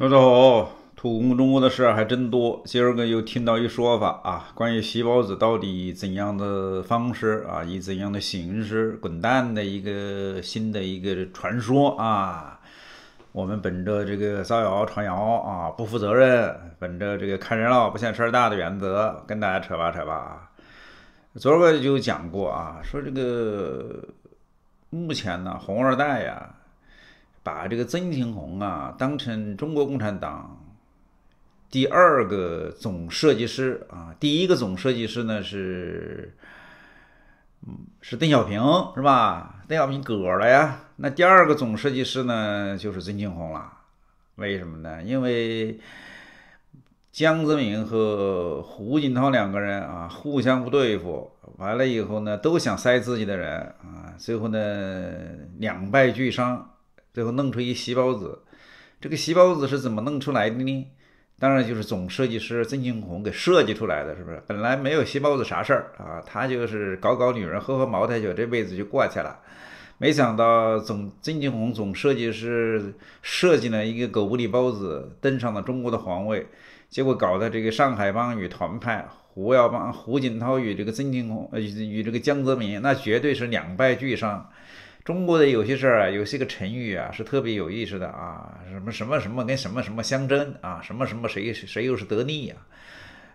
大家好，土公中国的事儿还真多。今儿个又听到一说法啊，关于细包子到底怎样的方式啊，以怎样的形式滚蛋的一个新的一个传说啊。我们本着这个造谣传谣啊，不负责任，本着这个看人闹不嫌事儿大的原则，跟大家扯吧扯吧。昨儿个就讲过啊，说这个目前呢，红二代呀。把这个曾庆红啊当成中国共产党第二个总设计师啊，第一个总设计师呢是嗯是邓小平是吧？邓小平嗝了呀。那第二个总设计师呢就是曾庆红了。为什么呢？因为江泽民和胡锦涛两个人啊互相不对付，完了以后呢都想塞自己的人啊，最后呢两败俱伤。最后弄出一席包子，这个席包子是怎么弄出来的呢？当然就是总设计师曾庆红给设计出来的，是不是？本来没有席包子啥事儿啊，他就是搞搞女人喝喝茅台酒，这辈子就过去了。没想到总曾庆红总设计师设计了一个狗不理包子，登上了中国的皇位，结果搞得这个上海帮与团派、胡耀邦、胡锦涛与这个曾庆红呃与这个江泽民，那绝对是两败俱伤。中国的有些事儿啊，有些个成语啊，是特别有意思的啊。什么什么什么跟什么什么相争啊？什么什么谁谁又是得利呀？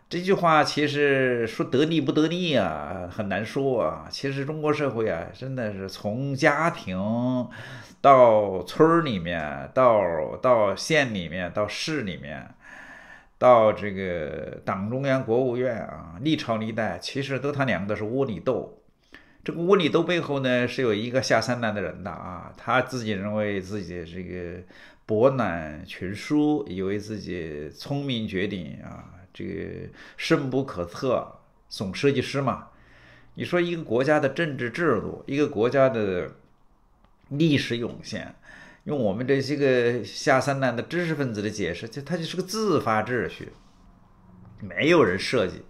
这句话其实说得利不得利啊，很难说啊。其实中国社会啊，真的是从家庭到村儿里面，到到县里面，到市里面，到这个党中央、国务院啊，历朝历代，其实都他娘的是窝里斗。这个窝里斗背后呢，是有一个下三滥的人的啊！他自己认为自己这个博览群书，以为自己聪明绝顶啊，这个深不可测。总设计师嘛，你说一个国家的政治制度，一个国家的历史涌现，用我们这些个下三滥的知识分子的解释，就他就是个自发秩序，没有人设计。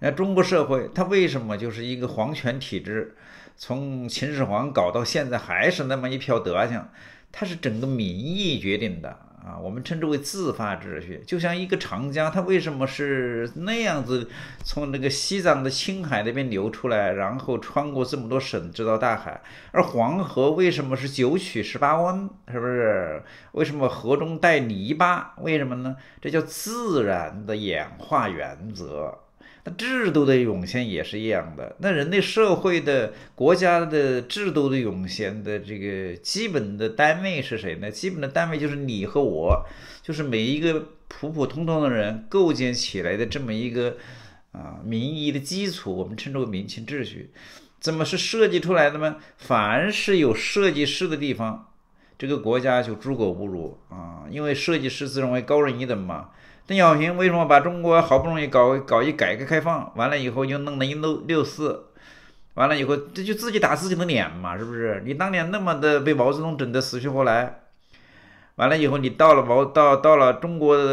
那中国社会，它为什么就是一个皇权体制？从秦始皇搞到现在还是那么一票德行，它是整个民意决定的啊。我们称之为自发秩序，就像一个长江，它为什么是那样子？从那个西藏的青海那边流出来，然后穿过这么多省直到大海。而黄河为什么是九曲十八弯？是不是？为什么河中带泥巴？为什么呢？这叫自然的演化原则。那制度的涌现也是一样的。那人类社会的国家的制度的涌现的这个基本的单位是谁呢？基本的单位就是你和我，就是每一个普普通通的人构建起来的这么一个啊，民意的基础，我们称之为民情秩序。怎么是设计出来的吗？凡是有设计师的地方。这个国家就猪狗不如啊！因为设计师自认为高人一等嘛。邓小平为什么把中国好不容易搞搞一改革开放，完了以后又弄了一六六四，完了以后这就自己打自己的脸嘛？是不是？你当年那么的被毛泽东整得死去活来，完了以后你到了毛到到了中国的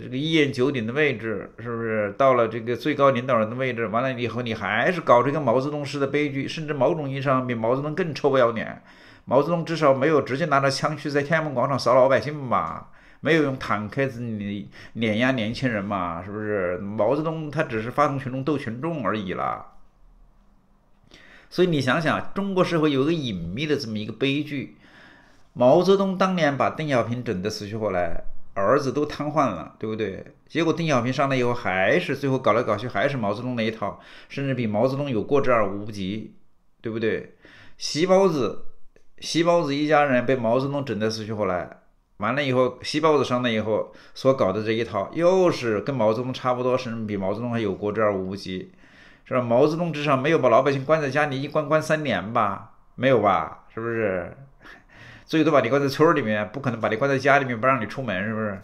这个一言九鼎的位置，是不是？到了这个最高领导人的位置，完了以后你还是搞这个毛泽东式的悲剧，甚至某种意义上比毛泽东更臭不要脸。毛泽东至少没有直接拿着枪去在天安门广场扫老百姓吧，没有用坦克子碾碾压年轻人嘛，是不是？毛泽东他只是发动群众斗群众而已啦。所以你想想，中国社会有一个隐秘的这么一个悲剧：毛泽东当年把邓小平整得死去活来，儿子都瘫痪了，对不对？结果邓小平上来以后，还是最后搞来搞去还是毛泽东那一套，甚至比毛泽东有过之而无不及，对不对？习包子。西包子一家人被毛泽东整的死去活来，完了以后，西包子上来以后所搞的这一套，又是跟毛泽东差不多，甚至比毛泽东还有过之而无不及，是吧？毛泽东至少没有把老百姓关在家里一关关三年吧？没有吧？是不是？最多把你关在村儿里面，不可能把你关在家里面不让你出门，是不是？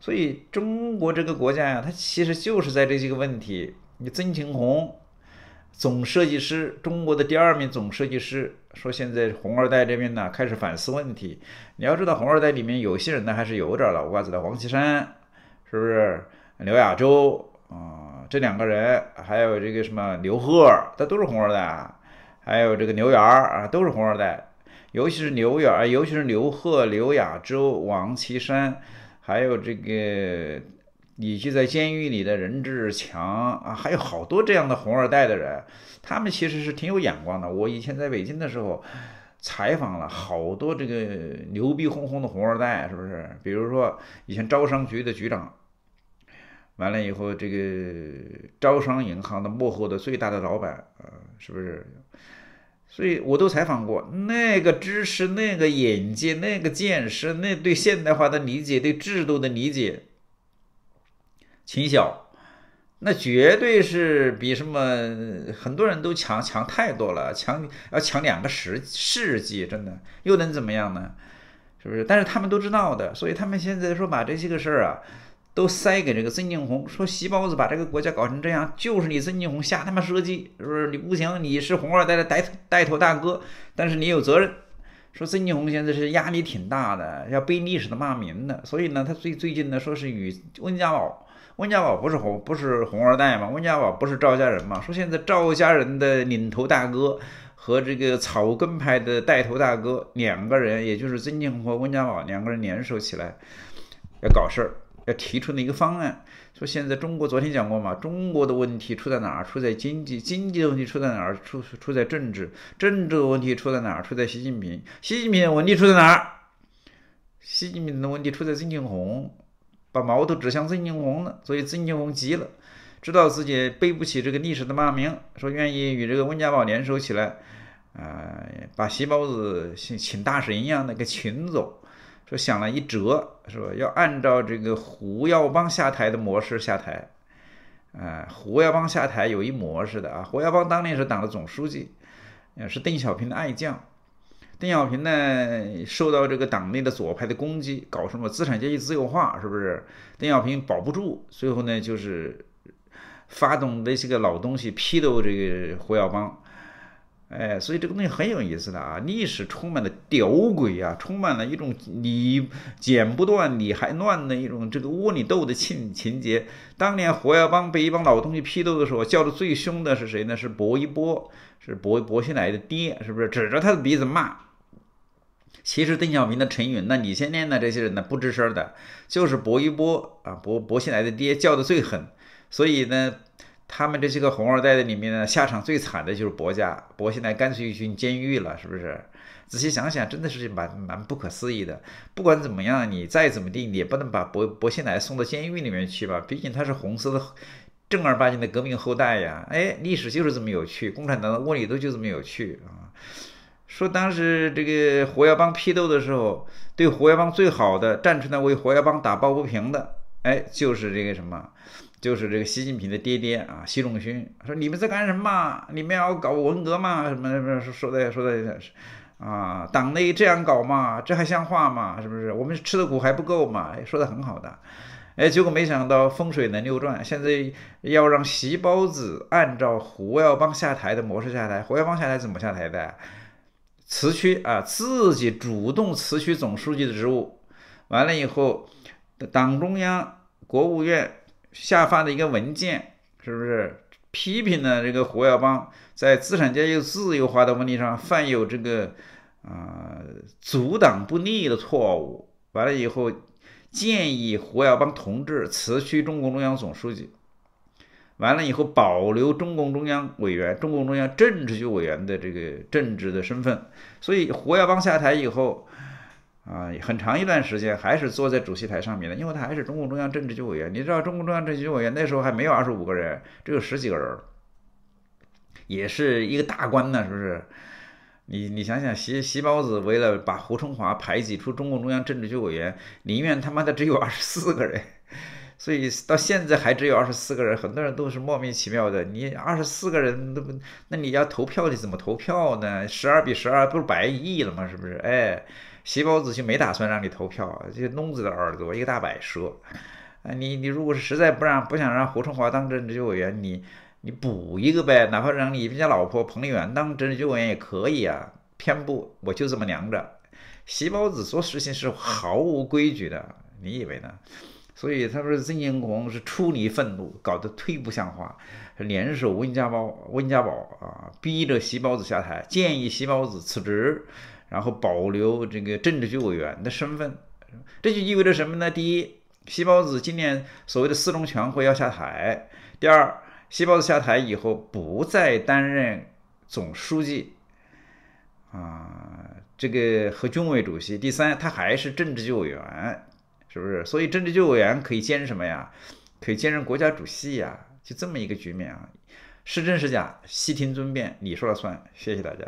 所以，中国这个国家呀，它其实就是在这几个问题。你曾庆红，总设计师，中国的第二名总设计师。说现在红二代这边呢开始反思问题，你要知道红二代里面有些人呢还是有点老瓜子的，王岐山是不是？刘亚洲啊，这两个人，还有这个什么刘贺，他都是红二代，啊。还有这个刘源啊，都是红二代，尤其是刘源，尤其是刘贺、刘亚洲、王岐山，还有这个。你就在监狱里的人质强啊，还有好多这样的红二代的人，他们其实是挺有眼光的。我以前在北京的时候，采访了好多这个牛逼哄哄的红二代，是不是？比如说以前招商局的局长，完了以后这个招商银行的幕后的最大的老板啊，是不是？所以我都采访过，那个知识、那个眼界、那个见识、那对现代化的理解、对制度的理解。秦晓，那绝对是比什么很多人都强强太多了，强要强两个世世纪，真的又能怎么样呢？是不是？但是他们都知道的，所以他们现在说把这些个事儿啊，都塞给这个曾庆红，说席包子把这个国家搞成这样，就是你曾庆红瞎他妈设计，是不是？你不行，你是红二代的带带头大哥，但是你有责任。说曾庆红现在是压力挺大的，要背历史的骂名的，所以呢，他最最近呢，说是与温家宝。温家宝不是红不是红二代嘛？温家宝不是赵家人嘛？说现在赵家人的领头大哥和这个草根派的带头大哥两个人，也就是曾庆红和温家宝两个人联手起来，要搞事儿，要提出的一个方案。说现在中国昨天讲过嘛？中国的问题出在哪儿？出在经济。经济的问题出在哪儿？出出在政治。政治的问题出在哪儿？出在习近平。习近平的问题出在哪儿？习近平的问题出在曾庆红。把矛头指向曾庆红了，所以曾庆红急了，知道自己背不起这个历史的骂名，说愿意与这个温家宝联手起来，啊，把席包子像请大神一样的给请走，说想了一折，是吧？要按照这个胡耀邦下台的模式下台，啊，胡耀邦下台有一模式的啊，胡耀邦当年是党的总书记，呃，是邓小平的爱将。邓小平呢，受到这个党内的左派的攻击，搞什么资产阶级自由化，是不是？邓小平保不住，最后呢，就是发动那些个老东西批斗这个胡耀邦。哎，所以这个东西很有意思的啊，历史充满了吊诡啊，充满了一种你剪不断，你还乱的一种这个窝里斗的情情节。当年胡耀邦被一帮老东西批斗的时候，叫的最凶的是谁呢？是薄一波，是薄薄熙来的爹，是不是？指着他的鼻子骂。其实邓小平的陈云，那李先念呢？这些人呢不吱声的，就是薄一波啊，薄薄熙来的爹叫的最狠，所以呢，他们这些个红二代的里面呢，下场最惨的就是薄家，薄熙来干脆进监狱了，是不是？仔细想想，真的是蛮蛮不可思议的。不管怎么样，你再怎么你也不能把薄薄熙来送到监狱里面去吧？毕竟他是红色的，正儿八经的革命后代呀。哎，历史就是这么有趣，共产党的窝里斗就这么有趣啊。说当时这个胡耀邦批斗的时候，对胡耀邦最好的站出来为胡耀邦打抱不平的，哎，就是这个什么，就是这个习近平的爹爹啊，习仲勋说你们在干什么？你们要搞文革吗？什么什么说的说的，啊，党内这样搞嘛，这还像话吗？是不是我们吃的苦还不够嘛？哎，说的很好的，哎，结果没想到风水轮流转，现在要让习包子按照胡耀邦下台的模式下台，胡耀邦下台怎么下台的？辞去啊，自己主动辞去总书记的职务，完了以后，党中央、国务院下发的一个文件，是不是批评了这个胡耀邦在资产阶级自由化的问题上犯有这个啊阻挡不力的错误？完了以后，建议胡耀邦同志辞去中共中央总书记。完了以后，保留中共中央委员、中共中央政治局委员的这个政治的身份。所以胡耀邦下台以后，啊，很长一段时间还是坐在主席台上面的，因为他还是中共中央政治局委员。你知道中共中央政治局委员那时候还没有二十五个人，只有十几个人，也是一个大官呢，是不是？你你想想，习习包子为了把胡春华排挤出中共中央政治局委员，宁愿他妈的只有二十四个人。所以到现在还只有二十四个人，很多人都是莫名其妙的。你二十四个人都不，那你要投票，你怎么投票呢？十二比十二不是白亿了吗？是不是？哎，席包子就没打算让你投票，就聋子的耳朵一个大摆设。啊，你你如果是实在不让不想让胡春华当政治局委员，你你补一个呗，哪怕让你家老婆彭丽媛当政治局委员也可以啊。偏不，我就这么凉着。席包子做事情是毫无规矩的，你以为呢？所以他说，曾庆红是出离愤怒，搞得忒不像话，联手温家宝，温家宝啊，逼着习包子下台，建议习包子辞职，然后保留这个政治局委员的身份。这就意味着什么呢？第一，习包子今年所谓的四中全会要下台；第二，习包子下台以后不再担任总书记，啊，这个和军委主席；第三，他还是政治局委员。是不是？所以政治救委员可以兼任什么呀？可以兼任国家主席呀？就这么一个局面啊，是真是假，悉听尊便，你说了算。谢谢大家。